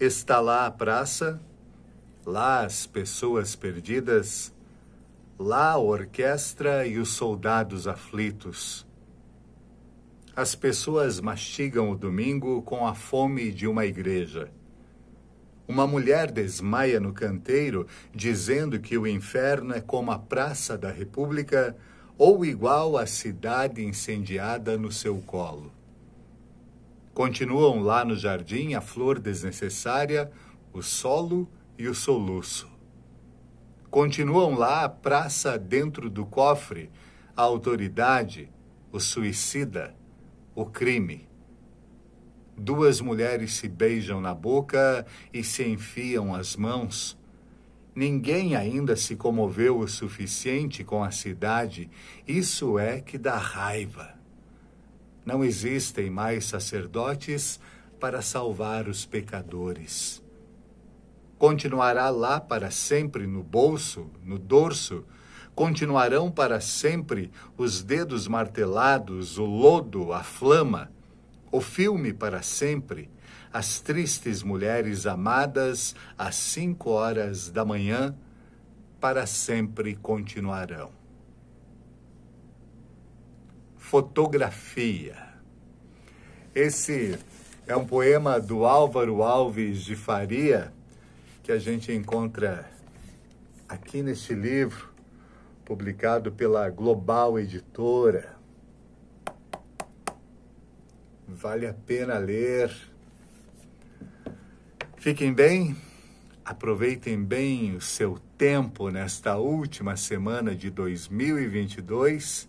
Está lá a praça, lá as pessoas perdidas, lá a orquestra e os soldados aflitos. As pessoas mastigam o domingo com a fome de uma igreja. Uma mulher desmaia no canteiro, dizendo que o inferno é como a Praça da República ou igual à cidade incendiada no seu colo. Continuam lá no jardim a flor desnecessária, o solo e o soluço. Continuam lá a praça dentro do cofre, a autoridade, o suicida, o crime. Duas mulheres se beijam na boca e se enfiam as mãos. Ninguém ainda se comoveu o suficiente com a cidade. Isso é que dá raiva. Não existem mais sacerdotes para salvar os pecadores. Continuará lá para sempre no bolso, no dorso, continuarão para sempre os dedos martelados, o lodo, a flama, o filme para sempre, as tristes mulheres amadas às cinco horas da manhã, para sempre continuarão. Fotografia. Esse é um poema do Álvaro Alves de Faria que a gente encontra aqui neste livro, publicado pela Global Editora. Vale a pena ler. Fiquem bem, aproveitem bem o seu tempo nesta última semana de 2022